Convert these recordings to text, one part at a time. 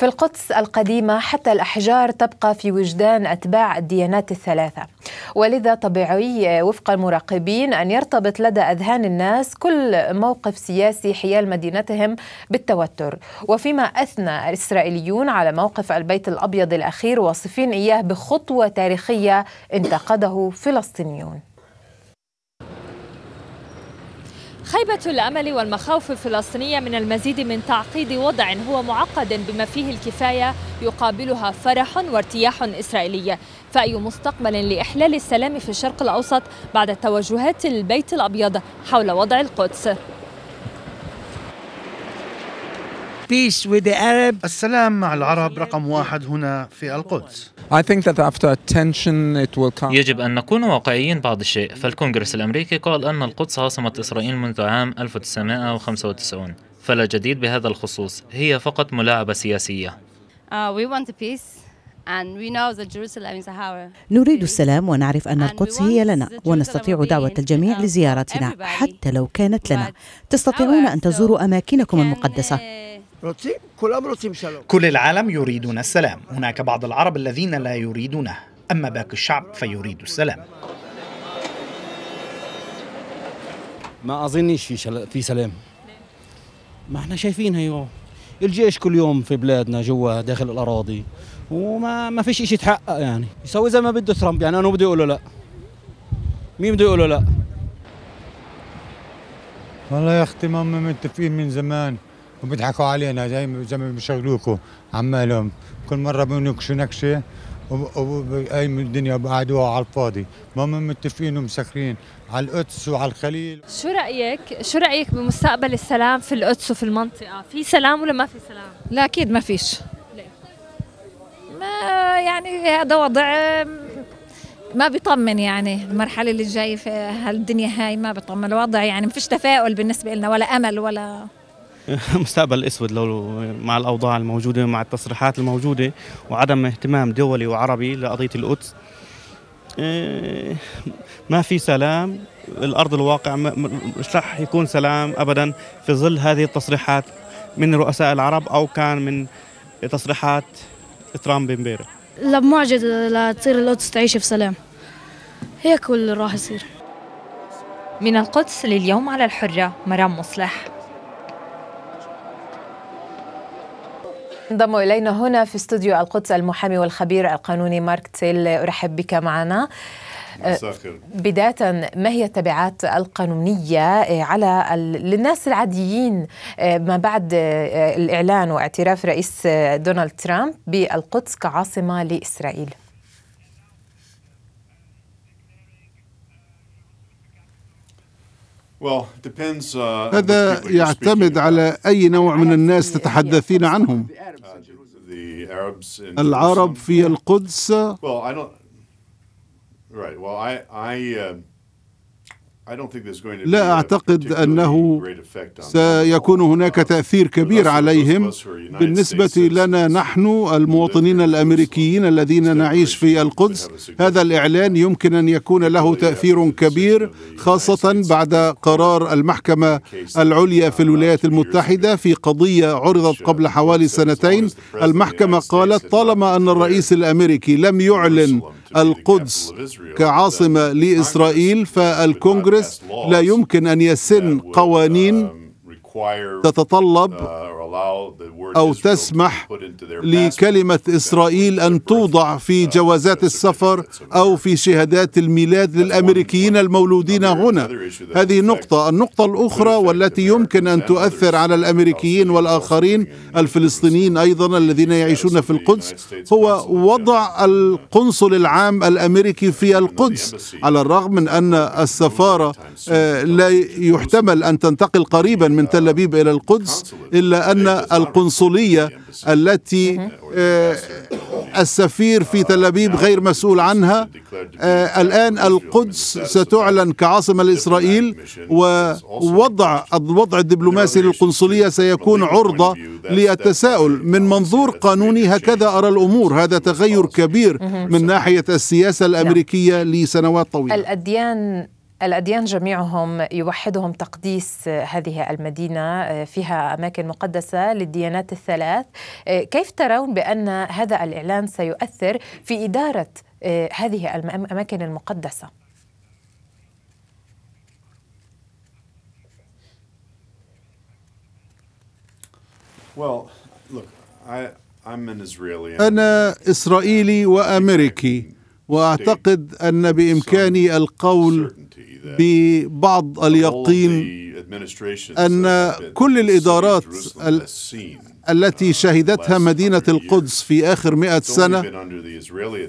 في القدس القديمة حتى الأحجار تبقى في وجدان أتباع الديانات الثلاثة ولذا طبيعي وفق المراقبين أن يرتبط لدى أذهان الناس كل موقف سياسي حيال مدينتهم بالتوتر وفيما أثنى الإسرائيليون على موقف البيت الأبيض الأخير واصفين إياه بخطوة تاريخية انتقده فلسطينيون خيبة الأمل والمخاوف الفلسطينية من المزيد من تعقيد وضع هو معقد بما فيه الكفاية يقابلها فرح وارتياح إسرائيلي فأي مستقبل لإحلال السلام في الشرق الأوسط بعد توجهات البيت الأبيض حول وضع القدس peace with the Arab. السلام مع العرب رقم واحد هنا في القدس. I think that after attention it will come. يجب أن نكون واقعيين بعض الشيء، فالكونغرس الأمريكي قال أن القدس عاصمة إسرائيل منذ عام 1995، فلا جديد بهذا الخصوص، هي فقط ملاعبة سياسية. Uh, we want peace. نريد السلام ونعرف أن القدس هي لنا ونستطيع دعوة الجميع لزيارتنا حتى لو كانت لنا تستطيعون أن تزوروا أماكنكم المقدسة كلهم كل العالم يريدون السلام، هناك بعض العرب الذين لا يريدونه، أما باقي الشعب فيريد السلام. ما أظنش في شل... في سلام. ما احنا شايفين هيو الجيش كل يوم في بلادنا جوا داخل الأراضي وما ما فيش شيء يتحقق يعني، يسوي زي ما بده ترامب يعني أنا بدي أقوله لا. مين بده يقول لا؟ والله يا أختي ما متفقين من زمان. وبيضحكوا علينا زي ما بيشغلوكوا عمالهم كل مره بنكشوا نكشه من الدنيا بقعدوها على الفاضي ما من متفقين ومسكرين على القدس وعلى الخليل شو رايك شو رايك بمستقبل السلام في القدس وفي المنطقه في سلام ولا ما في سلام لا اكيد ما فيش ليه؟ ما يعني هذا وضع ما بيطمن يعني المرحله اللي جايه في هالدنيا هاي ما بيطمن الوضع يعني ما فيش تفاؤل بالنسبه لنا ولا امل ولا مستقبل اسود لو مع الاوضاع الموجوده مع التصريحات الموجوده وعدم اهتمام دولي وعربي لقضيه القدس إيه، ما في سلام الارض الواقع مش رح يكون سلام ابدا في ظل هذه التصريحات من رؤساء العرب او كان من تصريحات ترامب امبارح لا معجزه لتصير القدس تعيش في سلام هيك اللي راح يصير من القدس لليوم على الحره مرام مصلح انضم الينا هنا في استوديو القدس المحامي والخبير القانوني مارك تيل ارحب بك معنا أه، بداية ما هي التبعات القانونية أه، على للناس العاديين أه، ما بعد الإعلان واعتراف رئيس دونالد ترامب بالقدس كعاصمة لإسرائيل؟ uh, هذا يعتمد على أي نوع من الناس تتحدثين عنهم العرب في القدس Well, I don't. Right. Well, I I uh, لا اعتقد انه سيكون هناك تاثير كبير عليهم بالنسبه لنا نحن المواطنين الامريكيين الذين نعيش في القدس هذا الاعلان يمكن ان يكون له تاثير كبير خاصه بعد قرار المحكمه uh, العليا في الولايات المتحده في قضيه عرضت قبل حوالي سنتين المحكمه قالت طالما ان الرئيس الامريكي لم يعلن القدس كعاصمة لإسرائيل فالكونغرس لا يمكن أن يسن قوانين تتطلب أو تسمح لكلمة إسرائيل أن توضع uh, في uh, جوازات السفر أو في شهادات الميلاد للأمريكيين المولودين هنا هذه نقطة النقطة الأخرى والتي يمكن أن تؤثر على الأمريكيين والآخرين الفلسطينيين أيضا الذين يعيشون في القدس هو وضع القنصل العام الأمريكي في القدس على الرغم من أن السفارة آه، لا يحتمل أن تنتقل قريبا من تل أبيب إلى القدس إلا أن القنصل القنصلية التي آه، السفير في تل أبيب غير مسؤول عنها آه، الآن القدس ستعلن كعاصمة لإسرائيل ووضع الوضع الدبلوماسي للقنصلية سيكون عرضة للتساؤل من منظور قانوني هكذا أرى الأمور هذا تغير كبير من ناحية السياسة الأمريكية لسنوات طويلة الأديان الأديان جميعهم يوحدهم تقديس هذه المدينة آه، فيها أماكن مقدسة للديانات الثلاث آه، كيف ترون بأن هذا الإعلان سيؤثر في إدارة آه، هذه الأماكن المقدسة؟ أنا إسرائيلي وأمريكي وأعتقد أن بإمكاني القول ببعض اليقين أن كل الإدارات التي شهدتها مدينة القدس في آخر مئة سنة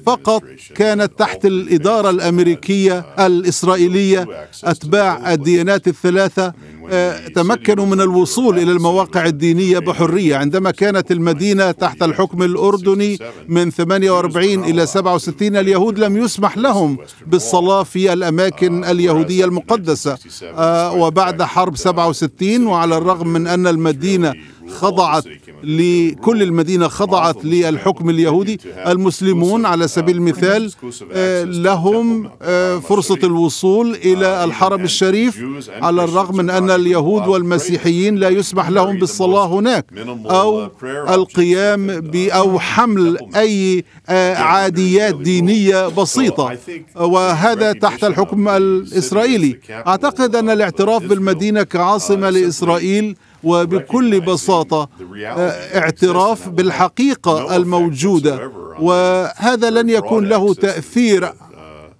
فقط كانت تحت الإدارة الأمريكية الإسرائيلية أتباع الديانات الثلاثة آه، تمكنوا من الوصول إلى المواقع uh, الدينية بحرية عندما كانت المدينة تحت الحكم الأردني من 48 إلى 67 اليهود لم يسمح لهم بالصلاة في الأماكن uh, اليهودية المقدسة آه، وبعد حرب 67 uh, وعلى الرغم من أن المدينة خضعت لكل المدينة خضعت للحكم اليهودي المسلمون على سبيل المثال آه، لهم آه، فرصة الوصول إلى الحرم الشريف على الرغم من أن اليهود والمسيحيين لا يسمح لهم بالصلاة هناك أو القيام أو حمل أي آه، عاديات دينية بسيطة وهذا تحت الحكم الإسرائيلي أعتقد أن الاعتراف بالمدينة كعاصمة لإسرائيل وبكل بساطة آه، اعتراف بالحقيقة الموجودة وهذا لن يكون له تأثير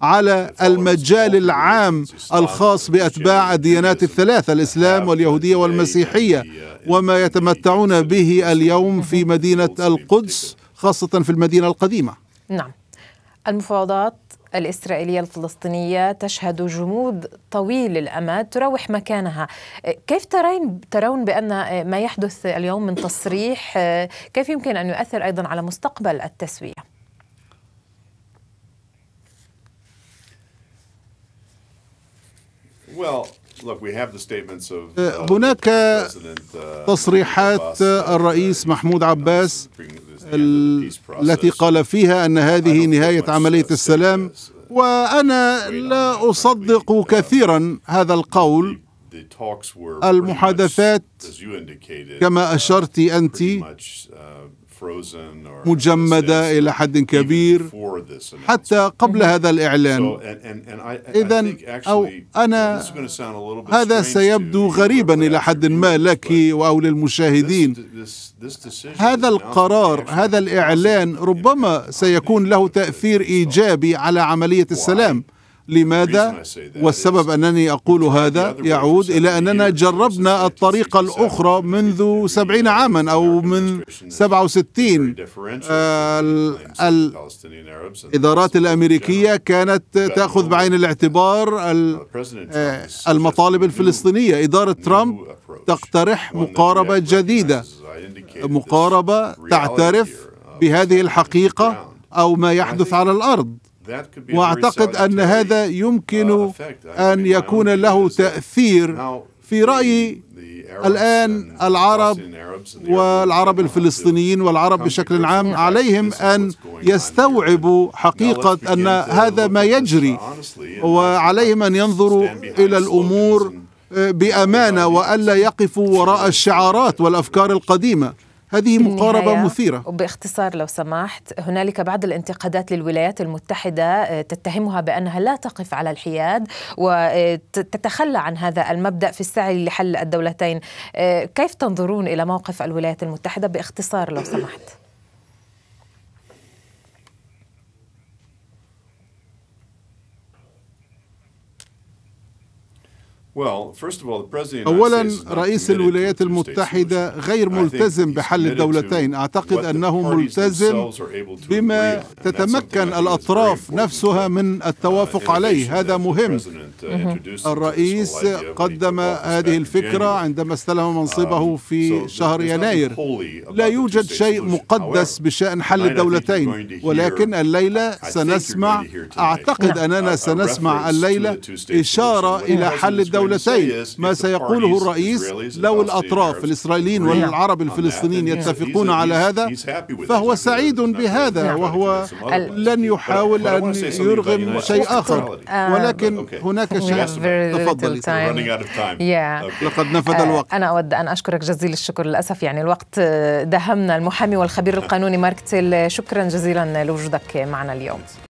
على المجال العام الخاص باتباع الديانات الثلاثه الاسلام واليهوديه والمسيحيه وما يتمتعون به اليوم في مدينه القدس خاصه في المدينه القديمه. نعم. المفاوضات الإسرائيلية الفلسطينية تشهد جمود طويل الأمد تراوح مكانها كيف ترين ترون بأن ما يحدث اليوم من تصريح كيف يمكن أن يؤثر أيضا على مستقبل التسوية؟ Well, uh, هناك uh, تصريحات uh, الرئيس محمود عباس التي قال فيها ان هذه نهايه عمليه السلام وانا لا اصدق كثيرا هذا القول المحادثات كما اشرت انت مجمدة إلى حد كبير حتى قبل هذا الإعلان إذا أو أنا هذا سيبدو غريبا إلى حد ما لك أو للمشاهدين هذا القرار هذا الإعلان ربما سيكون له تأثير إيجابي على عملية السلام لماذا والسبب أنني أقول هذا يعود إلى أننا جربنا الطريقة الأخرى منذ سبعين عاما أو من سبعة وستين آه، الإدارات الأمريكية كانت تأخذ بعين الاعتبار uh, آه، المطالب الفلسطينية إدارة ترامب تقترح مقاربة جديدة مقاربة تعترف uh, بهذه الحقيقة أو ما يحدث على الأرض واعتقد ان هذا يمكن uh, ان يكون له تاثير في رايي الان العرب والعرب الفلسطينيين والعرب بشكل عام عليهم ان يستوعبوا حقيقه ان هذا ما uh, يجري وعليهم ان ينظروا الى الامور آه، بامانه والا يقفوا وراء الشعارات والافكار القديمه هذه مقاربة مثيرة وباختصار لو سمحت هنالك بعض الانتقادات للولايات المتحدة آه، تتهمها بأنها لا تقف على الحياد وتتخلى آه، عن هذا المبدأ في السعي لحل الدولتين آه، كيف تنظرون إلى موقف الولايات المتحدة باختصار لو سمحت؟ اولا رئيس الولايات المتحده غير ملتزم بحل الدولتين اعتقد انه ملتزم بما تتمكن الاطراف نفسها من uh, التوافق عليه هذا مهم uh, الرئيس قدم هذه الفكره um, عندما استلم منصبه في شهر يناير لا يوجد شيء مقدس بشان حل الدولتين ولكن الليله سنسمع اعتقد اننا سنسمع الليله اشاره الى حل الدولتين الدولتين ما سيقوله الرئيس لو الأطراف الإسرائيليين والعرب الفلسطينيين يتفقون على هذا فهو سعيد بهذا وهو لن يحاول أن يرغم شيء آخر ولكن هناك شيء تفضلي لقد نفذ uh, الوقت أنا أود أن أشكرك جزيل الشكر للأسف يعني الوقت آه، دهمنا المحامي والخبير القانوني مارك تيل شكرا جزيلا لوجودك معنا اليوم